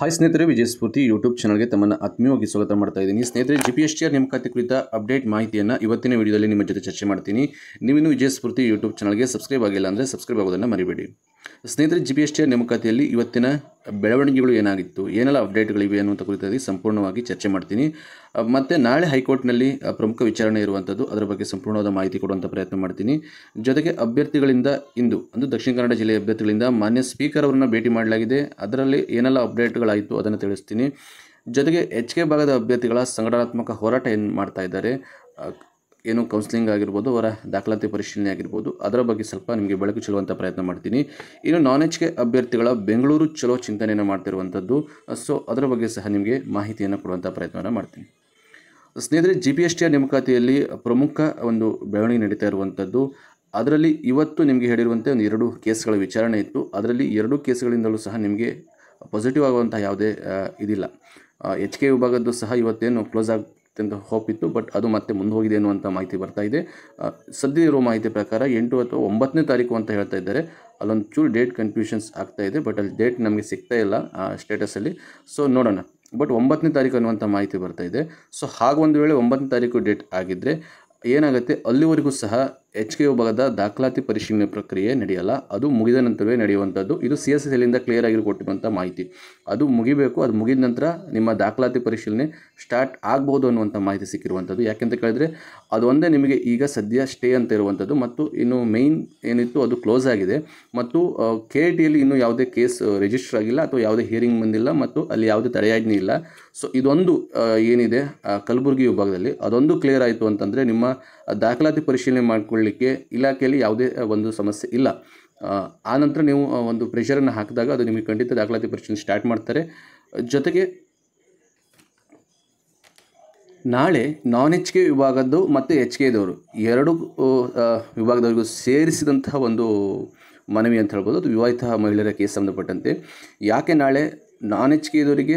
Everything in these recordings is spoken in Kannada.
ಹಾಯ್ ಸ್ನೇಹಿತರೆ ವಿಜಯ ಸ್ಫೂರ್ತಿ ಯೂಟ್ಯೂಬ್ ಚಾನಲ್ಗೆ ತಮ್ಮನ್ನು ಆತ್ಮೀಯವಾಗಿ ಸ್ವಾಗತ ಮಾಡ್ತಾ ಇದ್ದೀನಿ ಸ್ನೇಹಿತರೆ G P S T R ನೇಮಕಾತಿ ಕುರಿತ ಅಪ್ಡೇಟ್ ಮಾಹಿತಿಯನ್ನು ಇವತ್ತಿನ ವಿಡಿಯೋದಲ್ಲಿ ನಿಮ್ಮ ಜೊತೆ ಚರ್ಚೆ ಮಾಡ್ತೀನಿ ನೀವಿನ್ನು ವಿಜಯ ಸ್ಫೂರ್ತಿ ಯೂಟ್ಯೂಬ್ ಚಾನಲ್ಗೆ ಸಬ್ಸ್ಕ್ರೈಬ್ ಆಗಿಲ್ಲ ಅಂದರೆ ಸಬ್ಸ್ಕ್ರೈಬ್ ಆಗೋದನ್ನು ಮರಿಬೇಡಿ ಸ್ನೇಹಿತರೆ ಜಿ ಪಿ ಎಸ್ ಟಿಯ ನೇಮಕಾತಿಯಲ್ಲಿ ಇವತ್ತಿನ ಬೆಳವಣಿಗೆಗಳು ಏನಾಗಿತ್ತು ಏನೆಲ್ಲ ಅಪ್ಡೇಟ್ಗಳಿವೆ ಅನ್ನುವಂಥ ಕುರಿತಾಗಿ ಸಂಪೂರ್ಣವಾಗಿ ಚರ್ಚೆ ಮಾಡ್ತೀನಿ ಮತ್ತು ನಾಳೆ ಹೈಕೋರ್ಟ್ನಲ್ಲಿ ಪ್ರಮುಖ ವಿಚಾರಣೆ ಇರುವಂಥದ್ದು ಅದರ ಬಗ್ಗೆ ಸಂಪೂರ್ಣವಾದ ಮಾಹಿತಿ ಕೊಡುವಂಥ ಪ್ರಯತ್ನ ಮಾಡ್ತೀನಿ ಜೊತೆಗೆ ಅಭ್ಯರ್ಥಿಗಳಿಂದ ಇಂದು ಅಂದು ದಕ್ಷಿಣ ಕನ್ನಡ ಜಿಲ್ಲೆಯ ಅಭ್ಯರ್ಥಿಗಳಿಂದ ಮಾನ್ಯ ಸ್ಪೀಕರ್ ಅವರನ್ನು ಭೇಟಿ ಮಾಡಲಾಗಿದೆ ಅದರಲ್ಲಿ ಏನೆಲ್ಲ ಅಪ್ಡೇಟ್ಗಳಾಯಿತು ಅದನ್ನು ತಿಳಿಸ್ತೀನಿ ಜೊತೆಗೆ ಎಚ್ ಕೆ ಭಾಗದ ಅಭ್ಯರ್ಥಿಗಳ ಸಂಘಟನಾತ್ಮಕ ಹೋರಾಟ ಏನು ಮಾಡ್ತಾ ಇದ್ದಾರೆ ಏನು ಕೌನ್ಸಿಲಿಂಗ್ ಆಗಿರ್ಬೋದು ಅವರ ದಾಖಲಾತಿ ಪರಿಶೀಲನೆ ಆಗಿರ್ಬೋದು ಅದರ ಬಗ್ಗೆ ಸ್ವಲ್ಪ ನಿಮಗೆ ಬೆಳಕು ಚೆಲ್ಲುವಂಥ ಪ್ರಯತ್ನ ಮಾಡ್ತೀನಿ ಇನ್ನು ನಾನ್ ಎಚ್ ಕೆ ಅಭ್ಯರ್ಥಿಗಳ ಬೆಂಗಳೂರು ಚಲೋ ಚಿಂತನೆಯನ್ನು ಮಾಡ್ತಿರುವಂಥದ್ದು ಸೊ ಅದರ ಬಗ್ಗೆ ಸಹ ನಿಮಗೆ ಮಾಹಿತಿಯನ್ನು ಕೊಡುವಂಥ ಪ್ರಯತ್ನವನ್ನು ಮಾಡ್ತೀನಿ ಸ್ನೇಹಿತರೆ ಜಿ ಪಿ ಎಸ್ ಟಿಯ ನೇಮಕಾತಿಯಲ್ಲಿ ಪ್ರಮುಖ ಒಂದು ಬೆಳವಣಿಗೆ ನಡೀತಾ ಇರುವಂಥದ್ದು ಅದರಲ್ಲಿ ಇವತ್ತು ನಿಮಗೆ ಹೇಳಿರುವಂತೆ ಒಂದು ಎರಡು ಕೇಸ್ಗಳ ವಿಚಾರಣೆ ಇತ್ತು ಅದರಲ್ಲಿ ಎರಡು ಕೇಸ್ಗಳಿಂದಲೂ ಸಹ ನಿಮಗೆ ಪಾಸಿಟಿವ್ ಆಗುವಂಥ ಯಾವುದೇ ಇದಿಲ್ಲ ಎಚ್ ಕೆ ವಿಭಾಗದ್ದು ಸಹ ಇವತ್ತೇನು ಕ್ಲೋಸ್ ಆಗಿ ಅತ್ಯಂತ ಹೋಪ್ ಇತ್ತು ಬಟ್ ಅದು ಮತ್ತೆ ಮುಂದೆ ಹೋಗಿದೆ ಅನ್ನುವಂಥ ಮಾಹಿತಿ ಬರ್ತಾ ಇದೆ ಸದ್ಯ ಇರುವ ಮಾಹಿತಿ ಪ್ರಕಾರ ಎಂಟು ಅಥವಾ ಒಂಬತ್ತನೇ ತಾರೀಕು ಅಂತ ಹೇಳ್ತಾ ಇದ್ದಾರೆ ಅಲ್ಲೊಂದು ಚೂರು ಡೇಟ್ ಕನ್ಫ್ಯೂಷನ್ಸ್ ಆಗ್ತಾ ಇದೆ ಬಟ್ ಅಲ್ಲಿ ಡೇಟ್ ನಮಗೆ ಸಿಗ್ತಾ ಇಲ್ಲ ಆ ಸ್ಟೇಟಸಲ್ಲಿ ಸೊ ನೋಡೋಣ ಬಟ್ ಒಂಬತ್ತನೇ ತಾರೀಕು ಅನ್ನುವಂಥ ಮಾಹಿತಿ ಬರ್ತಾ ಇದೆ ಸೊ ಹಾಗೊಂದು ವೇಳೆ ಒಂಬತ್ತನೇ ತಾರೀಕು ಡೇಟ್ ಆಗಿದ್ದರೆ ಏನಾಗುತ್ತೆ ಅಲ್ಲಿವರೆಗೂ ಸಹ ಎಚ್ ಕೆ ವಿಭಾಗದ ದಾಖಲಾತಿ ಪರಿಶೀಲನೆ ಪ್ರಕ್ರಿಯೆ ನಡೆಯಲ್ಲ ಅದು ಮುಗಿದ ನಂತರವೇ ನಡೆಯುವಂಥದ್ದು ಇದು ಸಿ ಎಸ್ ಎಲ್ಲಿಂದ ಕ್ಲಿಯರ್ ಆಗಿರೋ ಕೊಟ್ಟಿರುವಂಥ ಮಾಹಿತಿ ಅದು ಮುಗಿಬೇಕು ಅದು ಮುಗಿದ ನಂತರ ನಿಮ್ಮ ದಾಖಲಾತಿ ಪರಿಶೀಲನೆ ಸ್ಟಾರ್ಟ್ ಆಗ್ಬೋದು ಅನ್ನುವಂಥ ಮಾಹಿತಿ ಸಿಕ್ಕಿರುವಂಥದ್ದು ಯಾಕೆಂತ ಕೇಳಿದ್ರೆ ಅದೊಂದೇ ನಿಮಗೆ ಈಗ ಸದ್ಯ ಸ್ಟೇ ಅಂತ ಇರುವಂಥದ್ದು ಮತ್ತು ಇನ್ನು ಮೇಯ್ನ್ ಏನಿತ್ತು ಅದು ಕ್ಲೋಸ್ ಆಗಿದೆ ಮತ್ತು ಕೆ ಟಿಯಲ್ಲಿ ಇನ್ನೂ ಯಾವುದೇ ಕೇಸ್ ರಿಜಿಸ್ಟರ್ ಆಗಿಲ್ಲ ಅಥವಾ ಯಾವುದೇ ಹಿಯರಿಂಗ್ ಬಂದಿಲ್ಲ ಮತ್ತು ಅಲ್ಲಿ ಯಾವುದೇ ತಡೆಯಾಜ್ಞೆ ಇಲ್ಲ ಸೊ ಇದೊಂದು ಏನಿದೆ ಕಲಬುರಗಿ ವಿಭಾಗದಲ್ಲಿ ಅದೊಂದು ಕ್ಲಿಯರ್ ಆಯಿತು ಅಂತಂದರೆ ನಿಮ್ಮ ದಾಖಲಾತಿ ಪರಿಶೀಲನೆ ಮಾಡಿಕೊಳ್ಳಿ ಇಲಾಖೆಯಲ್ಲಿ ಯಾವುದೇ ಒಂದು ಸಮಸ್ಯೆ ಇಲ್ಲ ಆ ನಂತರ ನೀವು ಒಂದು ಪ್ರೆಷರನ್ನು ಹಾಕಿದಾಗ ಅದು ನಿಮಗೆ ಖಂಡಿತ ದಾಖಲಾತಿ ಪರೀಕ್ಷೆಯನ್ನು ಸ್ಟಾರ್ಟ್ ಮಾಡ್ತಾರೆ ಜೊತೆಗೆ ನಾಳೆ ನಾನ್ ಎಚ್ ಕೆ ವಿಭಾಗದ್ದು ಮತ್ತು ಎಚ್ ಕೆದವರು ಎರಡು ವಿಭಾಗದವರಿಗೂ ಸೇರಿಸಿದಂತಹ ಒಂದು ಮನವಿ ಅಂತ ಹೇಳ್ಬೋದು ಅದು ವಿವಾಹಿತ ಮಹಿಳೆಯರ ಕೇಸ್ ಸಂಬಂಧಪಟ್ಟಂತೆ ಯಾಕೆ ನಾಳೆ ನಾನ್ ಎಚ್ ಕೆದವರಿಗೆ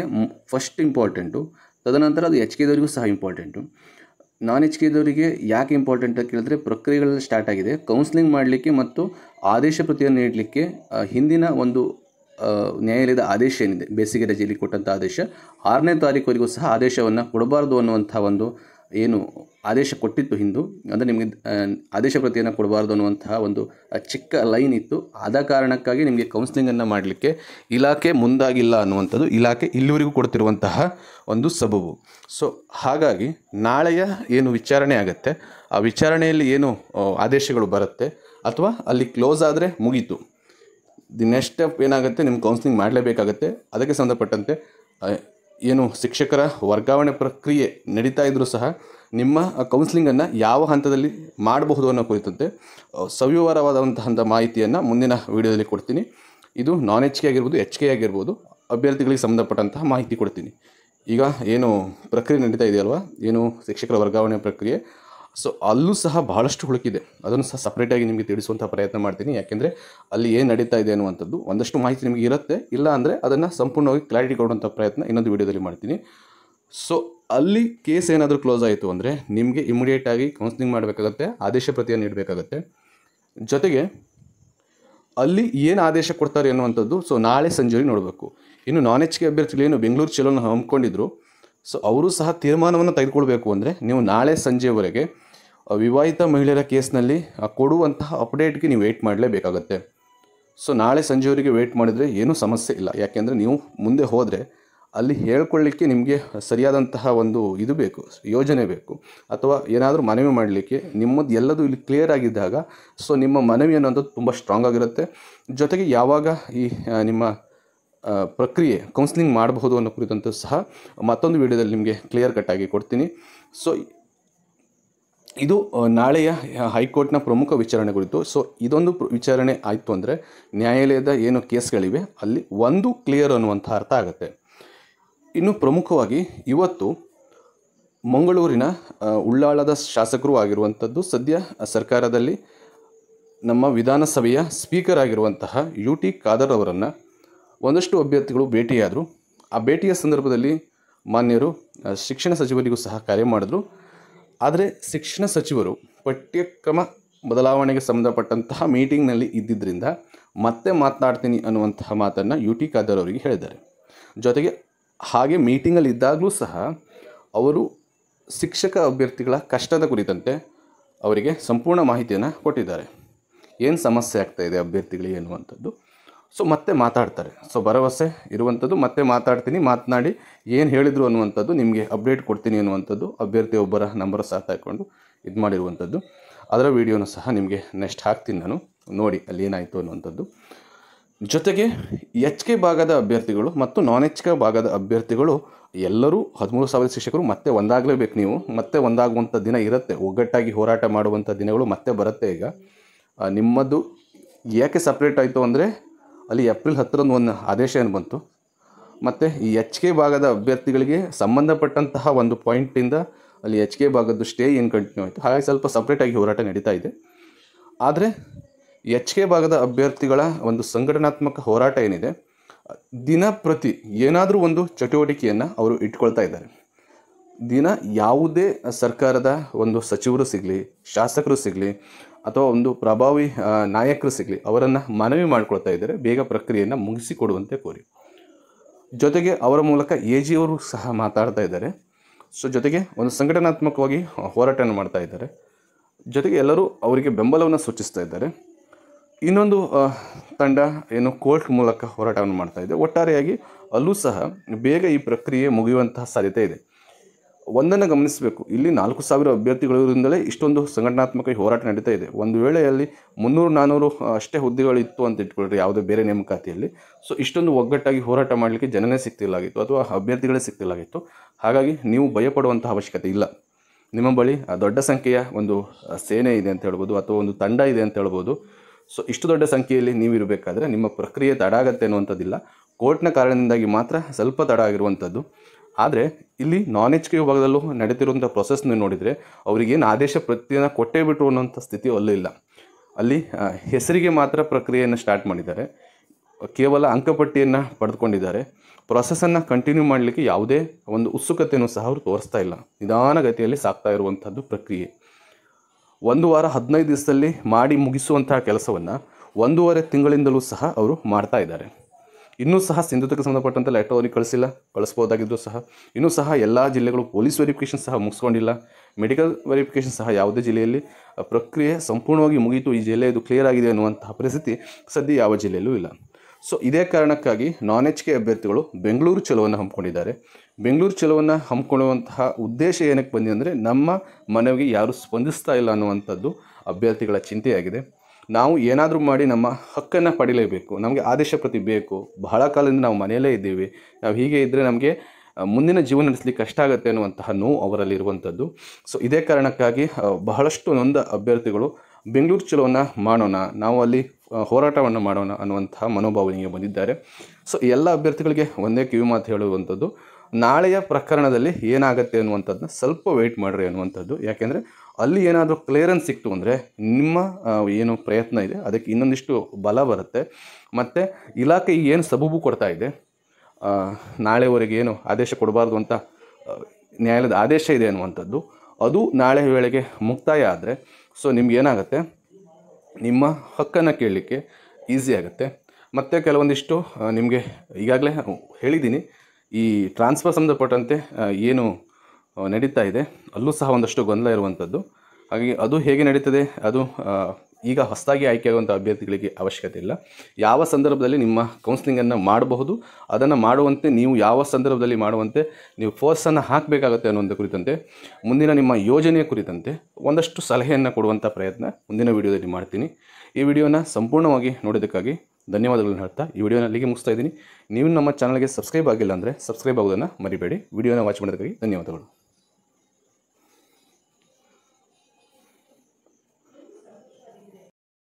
ಫಸ್ಟ್ ಇಂಪಾರ್ಟೆಂಟು ತದನಂತರ ಅದು ಎಚ್ ಕೆದವರಿಗೂ ಸಹ ಇಂಪಾರ್ಟೆಂಟು ನಾನ್ ಎಚ್ ಕೆದವರಿಗೆ ಯಾಕೆ ಇಂಪಾರ್ಟೆಂಟ್ ಅಂತ ಕೇಳಿದ್ರೆ ಪ್ರಕ್ರಿಯೆಗಳಲ್ಲಿ ಸ್ಟಾರ್ಟ್ ಆಗಿದೆ ಕೌನ್ಸಿಲಿಂಗ್ ಮಾಡಲಿಕ್ಕೆ ಮತ್ತು ಆದೇಶ ಪ್ರತಿಯನ್ನು ನೀಡಲಿಕ್ಕೆ ಹಿಂದಿನ ಒಂದು ನ್ಯಾಯಾಲಯದ ಆದೇಶ ಏನಿದೆ ಬೇಸಿಗೆ ರಜೆಯಲ್ಲಿ ಕೊಟ್ಟಂಥ ಆದೇಶ ಆರನೇ ತಾರೀಕುವರೆಗೂ ಸಹ ಆದೇಶವನ್ನು ಕೊಡಬಾರ್ದು ಅನ್ನುವಂಥ ಒಂದು ಏನು ಆದೇಶ ಕೊಟ್ಟಿತ್ತು ಹಿಂದೂ ಅಂದರೆ ನಿಮಗೆ ಆದೇಶ ಪ್ರತಿಯನ್ನು ಕೊಡಬಾರ್ದು ಅನ್ನುವಂತಹ ಒಂದು ಚಿಕ್ಕ ಲೈನ್ ಇತ್ತು ಆದ ಕಾರಣಕ್ಕಾಗಿ ನಿಮಗೆ ಕೌನ್ಸಿಲಿಂಗನ್ನು ಮಾಡಲಿಕ್ಕೆ ಇಲಾಖೆ ಮುಂದಾಗಿಲ್ಲ ಅನ್ನುವಂಥದ್ದು ಇಲಾಖೆ ಇಲ್ಲಿವರೆಗೂ ಕೊಡ್ತಿರುವಂತಹ ಒಂದು ಸಬಬು ಸೊ ಹಾಗಾಗಿ ನಾಳೆಯ ಏನು ವಿಚಾರಣೆ ಆಗುತ್ತೆ ಆ ವಿಚಾರಣೆಯಲ್ಲಿ ಏನು ಆದೇಶಗಳು ಬರುತ್ತೆ ಅಥವಾ ಅಲ್ಲಿ ಕ್ಲೋಸ್ ಆದರೆ ಮುಗೀತು ದಿ ನೆಕ್ಸ್ಟ್ ಸ್ಟೆಪ್ ಏನಾಗುತ್ತೆ ನಿಮ್ಮ ಕೌನ್ಸಿಲಿಂಗ್ ಮಾಡಲೇಬೇಕಾಗತ್ತೆ ಅದಕ್ಕೆ ಸಂಬಂಧಪಟ್ಟಂತೆ ಏನು ಶಿಕ್ಷಕರ ವರ್ಗಾವಣೆ ಪ್ರಕ್ರಿಯೆ ನಡೀತಾ ಇದ್ದರೂ ಸಹ ನಿಮ್ಮ ಕೌನ್ಸಿಲಿಂಗನ್ನು ಯಾವ ಹಂತದಲ್ಲಿ ಮಾಡಬಹುದು ಅನ್ನೋ ಕುರಿತಂತೆ ಸವಿವರವಾದಂತಹ ಮಾಹಿತಿಯನ್ನು ಮುಂದಿನ ವಿಡಿಯೋದಲ್ಲಿ ಕೊಡ್ತೀನಿ ಇದು ನಾನ್ ಎಚ್ ಕೆ ಆಗಿರ್ಬೋದು ಎಚ್ ಕೆ ಆಗಿರ್ಬೋದು ಅಭ್ಯರ್ಥಿಗಳಿಗೆ ಸಂಬಂಧಪಟ್ಟಂತಹ ಮಾಹಿತಿ ಕೊಡ್ತೀನಿ ಈಗ ಏನು ಪ್ರಕ್ರಿಯೆ ನಡೀತಾ ಇದೆಯಲ್ವ ಏನು ಶಿಕ್ಷಕರ ವರ್ಗಾವಣೆ ಪ್ರಕ್ರಿಯೆ ಸೊ ಅಲ್ಲೂ ಸಹ ಬಹಳಷ್ಟು ಹುಳುಕಿದೆ ಅದನ್ನು ಸಹ ಸಪ್ರೇಟಾಗಿ ನಿಮಗೆ ತಿಳಿಸುವಂಥ ಪ್ರಯತ್ನ ಮಾಡ್ತೀನಿ ಯಾಕೆಂದರೆ ಅಲ್ಲಿ ಏನು ನಡೀತಾ ಇದೆ ಅನ್ನುವಂಥದ್ದು ಒಂದಷ್ಟು ಮಾಹಿತಿ ನಿಮಗೆ ಇರುತ್ತೆ ಇಲ್ಲ ಅಂದರೆ ಅದನ್ನು ಸಂಪೂರ್ಣವಾಗಿ ಕ್ಲಾರಿಟಿ ಕೊಡುವಂಥ ಪ್ರಯತ್ನ ಇನ್ನೊಂದು ವೀಡಿಯೋದಲ್ಲಿ ಮಾಡ್ತೀನಿ ಸೊ ಅಲ್ಲಿ ಕೇಸ್ ಏನಾದರೂ ಕ್ಲೋಸ್ ಆಯಿತು ಅಂದರೆ ನಿಮಗೆ ಇಮಿಡಿಯೇಟಾಗಿ ಕೌನ್ಸಿಲಿಂಗ್ ಮಾಡಬೇಕಾಗತ್ತೆ ಆದೇಶ ಪ್ರತಿಯನ್ನು ನೀಡಬೇಕಾಗತ್ತೆ ಜೊತೆಗೆ ಅಲ್ಲಿ ಏನು ಆದೇಶ ಕೊಡ್ತಾರೆ ಅನ್ನುವಂಥದ್ದು ಸೊ ನಾಳೆ ಸಂಜೆಯಲ್ಲಿ ನೋಡಬೇಕು ಇನ್ನು ನಾನ್ ಎಚ್ ಕೆ ಅಭ್ಯರ್ಥಿಗಳೇನು ಬೆಂಗಳೂರು ಚಲೋನ ಹಮ್ಮಿಕೊಂಡಿದ್ರು ಸೊ ಅವರು ಸಹ ತೀರ್ಮಾನವನ್ನು ತೆಗೆದುಕೊಳ್ಬೇಕು ಅಂದರೆ ನೀವು ನಾಳೆ ಸಂಜೆವರೆಗೆ ವಿವಾಹಿತ ಮಹಿಳೆಯರ ಕೇಸ್ನಲ್ಲಿ ಕೊಡುವಂತಹ ಅಪ್ಡೇಟ್ಗೆ ನೀವು ವೆಯ್ಟ್ ಮಾಡಲೇಬೇಕಾಗತ್ತೆ ಸೊ ನಾಳೆ ಸಂಜೆವರೆಗೆ ವೆಯ್ಟ್ ಮಾಡಿದರೆ ಏನೂ ಸಮಸ್ಯೆ ಇಲ್ಲ ಯಾಕೆಂದರೆ ನೀವು ಮುಂದೆ ಹೋದರೆ ಅಲ್ಲಿ ಹೇಳ್ಕೊಳ್ಳಿಕ್ಕೆ ನಿಮಗೆ ಸರಿಯಾದಂತಹ ಒಂದು ಇದು ಬೇಕು ಯೋಜನೆ ಬೇಕು ಅಥವಾ ಏನಾದರೂ ಮನವಿ ಮಾಡಲಿಕ್ಕೆ ನಿಮ್ಮದು ಎಲ್ಲದೂ ಇಲ್ಲಿ ಕ್ಲಿಯರ್ ಆಗಿದ್ದಾಗ ಸೊ ನಿಮ್ಮ ಮನವಿ ಅನ್ನೋದು ತುಂಬ ಸ್ಟ್ರಾಂಗ್ ಆಗಿರುತ್ತೆ ಜೊತೆಗೆ ಯಾವಾಗ ಈ ನಿಮ್ಮ ಪ್ರಕ್ರಿಯೆ ಕೌನ್ಸಿಲಿಂಗ್ ಮಾಡಬಹುದು ಅನ್ನೋ ಕುರಿತಂತೂ ಸಹ ಮತ್ತೊಂದು ವಿಡಿಯೋದಲ್ಲಿ ನಿಮಗೆ ಕ್ಲಿಯರ್ ಕಟ್ಟಾಗಿ ಕೊಡ್ತೀನಿ ಸೊ ಇದು ನಾಳೆಯ ಹೈಕೋರ್ಟ್ನ ಪ್ರಮುಖ ವಿಚಾರಣೆ ಕುರಿತು ಸೊ ಇದೊಂದು ವಿಚಾರಣೆ ಆಯಿತು ಅಂದರೆ ನ್ಯಾಯಾಲಯದ ಏನು ಕೇಸ್ಗಳಿವೆ ಅಲ್ಲಿ ಒಂದು ಕ್ಲಿಯರ್ ಅನ್ನುವಂಥ ಅರ್ಥ ಆಗುತ್ತೆ ಇನ್ನು ಪ್ರಮುಖವಾಗಿ ಇವತ್ತು ಮಂಗಳೂರಿನ ಉಳ್ಳಾಳದ ಶಾಸಕರು ಆಗಿರುವಂಥದ್ದು ಸದ್ಯ ಸರ್ಕಾರದಲ್ಲಿ ನಮ್ಮ ವಿಧಾನಸಭೆಯ ಸ್ಪೀಕರ್ ಆಗಿರುವಂತಹ ಯು ಟಿ ಖಾದರ್ ಅವರನ್ನು ಒಂದಷ್ಟು ಅಭ್ಯರ್ಥಿಗಳು ಭೇಟಿಯಾದರು ಆ ಭೇಟಿಯ ಸಂದರ್ಭದಲ್ಲಿ ಮಾನ್ಯರು ಶಿಕ್ಷಣ ಸಚಿವರಿಗೂ ಸಹ ಕರೆ ಮಾಡಿದ್ರು ಆದರೆ ಶಿಕ್ಷಣ ಸಚಿವರು ಪಠ್ಯಕ್ರಮ ಬದಲಾವಣೆಗೆ ಸಂಬಂಧಪಟ್ಟಂತಹ ಮೀಟಿಂಗ್ನಲ್ಲಿ ಇದ್ದಿದ್ದರಿಂದ ಮತ್ತೆ ಮಾತನಾಡ್ತೀನಿ ಅನ್ನುವಂತಹ ಮಾತನ್ನು ಯು ಟಿ ಖಾದರ್ ಅವರಿಗೆ ಹೇಳಿದ್ದಾರೆ ಜೊತೆಗೆ ಹಾಗೆ ಮೀಟಿಂಗಲ್ಲಿ ಇದ್ದಾಗಲೂ ಸಹ ಅವರು ಶಿಕ್ಷಕ ಅಭ್ಯರ್ಥಿಗಳ ಕಷ್ಟದ ಕುರಿತಂತೆ ಅವರಿಗೆ ಸಂಪೂರ್ಣ ಮಾಹಿತಿಯನ್ನು ಕೊಟ್ಟಿದ್ದಾರೆ ಏನು ಸಮಸ್ಯೆ ಆಗ್ತಾಯಿದೆ ಅಭ್ಯರ್ಥಿಗಳಿಗೆ ಅನ್ನುವಂಥದ್ದು ಸೊ ಮತ್ತೆ ಮಾತಾಡ್ತಾರೆ ಸೊ ಭರವಸೆ ಇರುವಂಥದ್ದು ಮತ್ತೆ ಮಾತಾಡ್ತೀನಿ ಮಾತನಾಡಿ ಏನು ಹೇಳಿದರು ಅನ್ನುವಂಥದ್ದು ನಿಮಗೆ ಅಪ್ಡೇಟ್ ಕೊಡ್ತೀನಿ ಅನ್ನುವಂಥದ್ದು ಅಭ್ಯರ್ಥಿಯೊಬ್ಬರ ನಂಬರ್ ಸಹ ತಗೊಂಡು ಇದು ಮಾಡಿರುವಂಥದ್ದು ಅದರ ವಿಡಿಯೋನೂ ಸಹ ನಿಮಗೆ ನೆಕ್ಸ್ಟ್ ಹಾಕ್ತೀನಿ ನಾನು ನೋಡಿ ಅಲ್ಲಿ ಏನಾಯಿತು ಅನ್ನುವಂಥದ್ದು ಜೊತೆಗೆ ಎಚ್ ಕೆ ಭಾಗದ ಅಭ್ಯರ್ಥಿಗಳು ಮತ್ತು ನಾನ್ ಎಚ್ ಕೆ ಭಾಗದ ಅಭ್ಯರ್ಥಿಗಳು ಎಲ್ಲರೂ ಹದಿಮೂರು ಸಾವಿರ ಶಿಕ್ಷಕರು ಮತ್ತೆ ಒಂದಾಗಲೇಬೇಕು ನೀವು ಮತ್ತೆ ಒಂದಾಗುವಂಥ ದಿನ ಇರುತ್ತೆ ಒಗ್ಗಟ್ಟಾಗಿ ಹೋರಾಟ ಮಾಡುವಂಥ ದಿನಗಳು ಮತ್ತೆ ಬರುತ್ತೆ ಈಗ ನಿಮ್ಮದು ಯಾಕೆ ಸಪ್ರೇಟ್ ಆಯಿತು ಅಂದರೆ ಅಲ್ಲಿ ಏಪ್ರಿಲ್ ಹತ್ತರಂದು ಒಂದು ಆದೇಶ ಏನು ಬಂತು ಮತ್ತು ಈ ಎಚ್ ಕೆ ಭಾಗದ ಅಭ್ಯರ್ಥಿಗಳಿಗೆ ಸಂಬಂಧಪಟ್ಟಂತಹ ಒಂದು ಪಾಯಿಂಟಿಂದ ಅಲ್ಲಿ ಎಚ್ ಕೆ ಭಾಗದ್ದು ಸ್ಟೇ ಏನು ಕಂಟಿನ್ಯೂ ಆಯಿತು ಹಾಗಾಗಿ ಸ್ವಲ್ಪ ಸಪ್ರೇಟಾಗಿ ಹೋರಾಟ ನಡೀತಾ ಇದೆ ಆದರೆ ಎಚ್ ಕೆ ಭಾಗದ ಅಭ್ಯರ್ಥಿಗಳ ಒಂದು ಸಂಘಟನಾತ್ಮಕ ಹೋರಾಟ ಏನಿದೆ ದಿನಪ್ರತಿ ಏನಾದರೂ ಒಂದು ಚಟುವಟಿಕೆಯನ್ನು ಅವರು ಇಟ್ಕೊಳ್ತಾ ಇದ್ದಾರೆ ದಿನ ಯಾವುದೇ ಸರ್ಕಾರದ ಒಂದು ಸಚಿವರು ಸಿಗಲಿ ಶಾಸಕರು ಸಿಗಲಿ ಅಥವಾ ಒಂದು ಪ್ರಭಾವಿ ನಾಯಕರು ಸಿಗಲಿ ಅವರನ್ನು ಮನವಿ ಮಾಡಿಕೊಳ್ತಾ ಇದ್ದಾರೆ ಬೇಗ ಪ್ರಕ್ರಿಯೆಯನ್ನು ಮುಗಿಸಿಕೊಡುವಂತೆ ಕೋರಿ ಜೊತೆಗೆ ಅವರ ಮೂಲಕ ಎ ಜಿಯವರು ಸಹ ಮಾತಾಡ್ತಾ ಇದ್ದಾರೆ ಸೊ ಜೊತೆಗೆ ಒಂದು ಸಂಘಟನಾತ್ಮಕವಾಗಿ ಹೋರಾಟವನ್ನು ಮಾಡ್ತಾ ಇದ್ದಾರೆ ಜೊತೆಗೆ ಎಲ್ಲರೂ ಅವರಿಗೆ ಬೆಂಬಲವನ್ನು ಸೂಚಿಸ್ತಾ ಇದ್ದಾರೆ ಇನ್ನೊಂದು ತಂಡ ಏನು ಕೋರ್ಟ್ ಮೂಲಕ ಹೋರಾಟವನ್ನು ಮಾಡ್ತಾ ಇದೆ ಒಟ್ಟಾರೆಯಾಗಿ ಅಲ್ಲೂ ಸಹ ಬೇಗ ಈ ಪ್ರಕ್ರಿಯೆ ಮುಗಿಯುವಂತಹ ಸಾಧ್ಯತೆ ಇದೆ ಒಂದನ್ನು ಗಮನಿಸಬೇಕು ಇಲ್ಲಿ ನಾಲ್ಕು ಸಾವಿರ ಅಭ್ಯರ್ಥಿಗಳಿರುವುದರಿಂದಲೇ ಇಷ್ಟೊಂದು ಸಂಘಟನಾತ್ಮಕ ಹೋರಾಟ ನಡೀತಾ ಇದೆ ಒಂದು ವೇಳೆಯಲ್ಲಿ ಮುನ್ನೂರು ನಾನ್ನೂರು ಅಷ್ಟೇ ಹುದ್ದೆಗಳು ಇತ್ತು ಅಂತ ಇಟ್ಕೊಳ್ರಿ ಯಾವುದೇ ಬೇರೆ ನೇಮಕಾತಿಯಲ್ಲಿ ಸೊ ಇಷ್ಟೊಂದು ಒಗ್ಗಟ್ಟಾಗಿ ಹೋರಾಟ ಮಾಡಲಿಕ್ಕೆ ಜನನೇ ಸಿಕ್ತಿಲ್ಲಾಗಿತ್ತು ಅಥವಾ ಅಭ್ಯರ್ಥಿಗಳೇ ಸಿಕ್ತಿಲ್ಲಾಗಿತ್ತು ಹಾಗಾಗಿ ನೀವು ಭಯಪಡುವಂಥ ಅವಶ್ಯಕತೆ ಇಲ್ಲ ನಿಮ್ಮ ಬಳಿ ದೊಡ್ಡ ಸಂಖ್ಯೆಯ ಒಂದು ಸೇನೆ ಇದೆ ಅಂತ ಹೇಳ್ಬೋದು ಅಥವಾ ಒಂದು ತಂಡ ಇದೆ ಅಂತ ಹೇಳ್ಬೋದು ಸೊ ಇಷ್ಟು ದೊಡ್ಡ ಸಂಖ್ಯೆಯಲ್ಲಿ ನೀವು ಇರಬೇಕಾದ್ರೆ ನಿಮ್ಮ ಪ್ರಕ್ರಿಯೆ ತಡ ಆಗತ್ತೆ ಅನ್ನುವಂಥದ್ದಿಲ್ಲ ಕೋರ್ಟ್ನ ಕಾರಣದಿಂದಾಗಿ ಮಾತ್ರ ಸ್ವಲ್ಪ ತಡ ಆಗಿರುವಂಥದ್ದು ಆದರೆ ಇಲ್ಲಿ ನಾನ್ ಎಚ್ ಕೆ ವಿಭಾಗದಲ್ಲೂ ನಡೀತಿರುವಂಥ ಪ್ರೊಸೆಸ್ನ ನೋಡಿದರೆ ಅವರಿಗೇನು ಆದೇಶ ಪ್ರತಿಯನ್ನು ಕೊಟ್ಟೇ ಬಿಟ್ಟು ಅನ್ನೋಂಥ ಸ್ಥಿತಿ ಅಲ್ಲೂ ಇಲ್ಲ ಅಲ್ಲಿ ಹೆಸರಿಗೆ ಮಾತ್ರ ಪ್ರಕ್ರಿಯೆಯನ್ನು ಸ್ಟಾರ್ಟ್ ಮಾಡಿದ್ದಾರೆ ಕೇವಲ ಅಂಕಪಟ್ಟಿಯನ್ನು ಪಡೆದುಕೊಂಡಿದ್ದಾರೆ ಪ್ರೊಸೆಸನ್ನು ಕಂಟಿನ್ಯೂ ಮಾಡಲಿಕ್ಕೆ ಯಾವುದೇ ಒಂದು ಉತ್ಸುಕತೆಯನ್ನು ಸಹ ಅವರು ತೋರಿಸ್ತಾ ಇಲ್ಲ ನಿಧಾನಗತಿಯಲ್ಲಿ ಸಾಗ್ತಾ ಇರುವಂಥದ್ದು ಪ್ರಕ್ರಿಯೆ ಒಂದು ವಾರ ಹದಿನೈದು ದಿವಸದಲ್ಲಿ ಮಾಡಿ ಮುಗಿಸುವಂತಹ ಕೆಲಸವನ್ನು ಒಂದೂವರೆ ತಿಂಗಳಿಂದಲೂ ಸಹ ಅವರು ಮಾಡ್ತಾ ಇದ್ದಾರೆ ಇನ್ನೂ ಸಹ ಸಿಂಧುತ್ವಕ್ಕೆ ಸಂಬಂಧಪಟ್ಟಂತೆ ಲೆಟರ್ ಅವರಿಗೆ ಕಳಿಸಿಲ್ಲ ಕಳಿಸ್ಬೋದಾಗಿದ್ದು ಸಹ ಇನ್ನೂ ಸಹ ಎಲ್ಲ ಜಿಲ್ಲೆಗಳು ಪೊಲೀಸ್ ವೆರಿಫಿಕೇಷನ್ ಸಹ ಮುಗಿಸ್ಕೊಂಡಿಲ್ಲ ಮೆಡಿಕಲ್ ವೆರಿಫಿಕೇಷನ್ ಸಹ ಯಾವುದೇ ಜಿಲ್ಲೆಯಲ್ಲಿ ಪ್ರಕ್ರಿಯೆ ಸಂಪೂರ್ಣವಾಗಿ ಮುಗಿಯಿತು ಈ ಜಿಲ್ಲೆಯದು ಕ್ಲಿಯರ್ ಆಗಿದೆ ಅನ್ನುವಂತಹ ಪರಿಸ್ಥಿತಿ ಸದ್ಯ ಯಾವ ಜಿಲ್ಲೆಯಲ್ಲೂ ಇಲ್ಲ ಸೊ ಇದೇ ಕಾರಣಕ್ಕಾಗಿ ನಾನ್ ಎಚ್ ಕೆ ಅಭ್ಯರ್ಥಿಗಳು ಬೆಂಗಳೂರು ಚಲೋವನ್ನು ಹಮ್ಮಿಕೊಂಡಿದ್ದಾರೆ ಬೆಂಗಳೂರು ಚಲೋವನ್ನು ಹಮ್ಮಿಕೊಳ್ಳುವಂತಹ ಉದ್ದೇಶ ಏನಕ್ಕೆ ಬಂದಿದೆ ಅಂದರೆ ನಮ್ಮ ಮನವಿಗೆ ಯಾರೂ ಸ್ಪಂದಿಸ್ತಾ ಇಲ್ಲ ಅನ್ನುವಂಥದ್ದು ಅಭ್ಯರ್ಥಿಗಳ ಚಿಂತೆಯಾಗಿದೆ ನಾವು ಏನಾದರೂ ಮಾಡಿ ನಮ್ಮ ಹಕ್ಕನ್ನು ಪಡೀಲೇಬೇಕು ನಮಗೆ ಆದೇಶ ಪ್ರತಿ ಬೇಕು ಬಹಳ ಕಾಲದಿಂದ ನಾವು ಮನೆಯಲ್ಲೇ ಇದ್ದೀವಿ ನಾವು ಹೀಗೆ ಇದ್ದರೆ ನಮಗೆ ಮುಂದಿನ ಜೀವನ ನಡೆಸಲಿಕ್ಕೆ ಕಷ್ಟ ಆಗುತ್ತೆ ಅನ್ನುವಂತಹ ನೋವು ಅವರಲ್ಲಿರುವಂಥದ್ದು ಸೊ ಇದೇ ಕಾರಣಕ್ಕಾಗಿ ಬಹಳಷ್ಟು ನೊಂದ ಅಭ್ಯರ್ಥಿಗಳು ಬೆಂಗಳೂರು ಚಲೋವನ್ನು ಮಾಡೋಣ ನಾವು ಅಲ್ಲಿ ಹೋರಾಟವನ್ನು ಮಾಡೋಣ ಅನ್ನುವಂತಹ ಮನೋಭಾವನೆಗೆ ಬಂದಿದ್ದಾರೆ ಸೊ ಎಲ್ಲ ಅಭ್ಯರ್ಥಿಗಳಿಗೆ ಒಂದೇ ಕಿವಿ ಮಾತು ಹೇಳುವಂಥದ್ದು ನಾಳೆಯ ಪ್ರಕರಣದಲ್ಲಿ ಏನಾಗುತ್ತೆ ಅನ್ನುವಂಥದ್ದನ್ನ ಸ್ವಲ್ಪ ವೆಯ್ಟ್ ಮಾಡ್ರಿ ಅನ್ನುವಂಥದ್ದು ಯಾಕೆಂದರೆ ಅಲ್ಲಿ ಏನಾದರೂ ಕ್ಲಿಯರೆನ್ಸ್ ಸಿಕ್ತು ಅಂದರೆ ನಿಮ್ಮ ಏನು ಪ್ರಯತ್ನ ಇದೆ ಅದಕ್ಕೆ ಇನ್ನೊಂದಿಷ್ಟು ಬಲ ಬರುತ್ತೆ ಮತ್ತು ಇಲಾಖೆ ಏನು ಸಬೂಬು ಕೊಡ್ತಾ ಇದೆ ನಾಳೆವರೆಗೆ ಏನು ಆದೇಶ ಕೊಡಬಾರ್ದು ಅಂತ ನ್ಯಾಯಾಲಯದ ಆದೇಶ ಇದೆ ಅನ್ನುವಂಥದ್ದು ಅದು ನಾಳೆ ವೇಳೆಗೆ ಮುಕ್ತಾಯ ಆದರೆ ಸೊ ನಿಮಗೇನಾಗತ್ತೆ ಏನಾಗುತ್ತೆ ನಿಮ್ಮ ಹಕ್ಕನ್ನು ಕೇಳಲಿಕ್ಕೆ ಈಸಿ ಆಗುತ್ತೆ ಮತ್ತು ಕೆಲವೊಂದಿಷ್ಟು ನಿಮಗೆ ಈಗಾಗಲೇ ಹೇಳಿದ್ದೀನಿ ಈ ಟ್ರಾನ್ಸ್ಫರ್ ಸಂಬಂಧಪಟ್ಟಂತೆ ಏನು ನಡೀತಾ ಇದೆ ಅಲ್ಲೂ ಸಹ ಒಂದಷ್ಟು ಗೊಂದಲ ಇರುವಂಥದ್ದು ಹಾಗಾಗಿ ಅದು ಹೇಗೆ ನಡೀತದೆ ಅದು ಈಗ ಹೊಸದಾಗಿ ಆಯ್ಕೆಯಾಗುವಂಥ ಅಭ್ಯರ್ಥಿಗಳಿಗೆ ಅವಶ್ಯಕತೆ ಇಲ್ಲ ಯಾವ ಸಂದರ್ಭದಲ್ಲಿ ನಿಮ್ಮ ಕೌನ್ಸಿಲಿಂಗನ್ನು ಮಾಡಬಹುದು ಅದನ್ನು ಮಾಡುವಂತೆ ನೀವು ಯಾವ ಸಂದರ್ಭದಲ್ಲಿ ಮಾಡುವಂತೆ ನೀವು ಫೋರ್ಸನ್ನು ಹಾಕಬೇಕಾಗುತ್ತೆ ಅನ್ನುವಂಥ ಕುರಿತಂತೆ ಮುಂದಿನ ನಿಮ್ಮ ಯೋಜನೆಯ ಕುರಿತಂತೆ ಒಂದಷ್ಟು ಸಲಹೆಯನ್ನು ಕೊಡುವಂಥ ಪ್ರಯತ್ನ ಮುಂದಿನ ವಿಡಿಯೋದಲ್ಲಿ ಮಾಡ್ತೀನಿ ಈ ವಿಡಿಯೋನ ಸಂಪೂರ್ಣವಾಗಿ ನೋಡೋದಕ್ಕಾಗಿ ಧನ್ಯವಾದಗಳನ್ನು ಹೇಳ್ತಾ ಈ ವಿಡಿಯೋನ ಅಲ್ಲಿಗೆ ಮುಗಿಸ್ತಾ ಇದ್ದೀನಿ ನೀವು ನಮ್ಮ ಚಾನಲ್ಗೆ ಸಬ್ಸ್ಕ್ರೈಬ್ ಆಗಿಲ್ಲ ಅಂದರೆ ಸಬ್ಸ್ಕ್ರೈಬ್ ಆಗೋದನ್ನು ಮರಿಬೇಡಿ ವಿಡಿಯೋನ ವಾಚ್ ಮಾಡೋದಕ್ಕಾಗಿ ಧನ್ಯವಾದಗಳು